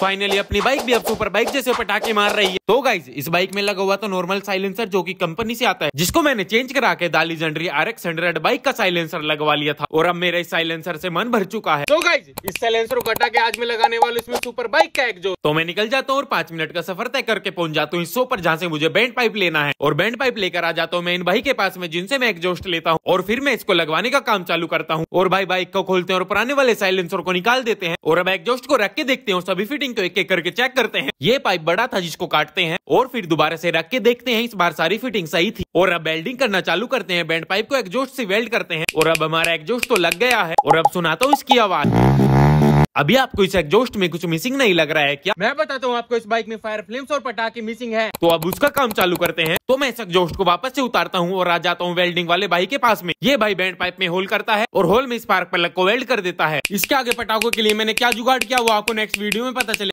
finally अपनी bike भी अब सुपर बाइक जैसे पटाखे मार रही है तो गाइज इस बाइक में लगा हुआ तो नॉर्मल साइलेंसर जो कि कंपनी से आता है जिसको मैंने चेंज करा के दाली जनरी आर एक्स हंड्रेड बाइक का साइलेंसर लगवा लिया था और अब मेरे इस साइलेंसर से मन भर चुका है तो गाइज इस साइलेंसर को हटा के आज में लगाने वाले इसमें सुपर बाइक का एक जो तो मैं निकल जाता हूँ और पांच मिनट का सफर तय करके पहुंच जाता हूँ इस सो पर जहाँ से मुझे बैंड पाइप लेना है और बैंड पाइप लेकर आ जाता हूँ मैं इन भाई के पास में जिनसे मैं एग्जॉस्ट लेता हूँ और फिर मैं इसको लगवाने का काम चालू करता हूँ और भाई बाइक को खोलते हैं और पुराने वाले साइलेंसर को निकाल देते हैं और अब एग्जॉस्ट को रख के देखते हैं सभी फिटिंग फिटिंग को तो एक एक करके चेक करते हैं ये पाइप बड़ा था जिसको काटते हैं और फिर दोबारा से रख के देखते हैं इस बार सारी फिटिंग सही थी और अब वेल्डिंग करना चालू करते हैं बैंड पाइप को एग्जोस्ट से वेल्ड करते हैं और अब हमारा एग्जोस्ट तो लग गया है और अब सुनाता हूँ इसकी आवाज अभी आपको इस एग्जोस्ट में कुछ मिसिंग नहीं लग रहा है क्या मैं बताता हूँ आपको इस बाइक में फायर फ्लेम्स और पटाखे मिसिंग है तो अब उसका काम चालू करते हैं तो मैं इस एग्जोस्ट को वापस से उतारता हूँ और आ जाता हूँ वेल्डिंग वाले भाई के पास में ये भाई बैंड पाइप में होल करता है और होल में स्पार्क लग को वेल्ड कर देता है इसके आगे पटाखों के लिए मैंने क्या जुगाड़ किया वो आपको नेक्स्ट वीडियो में पता चले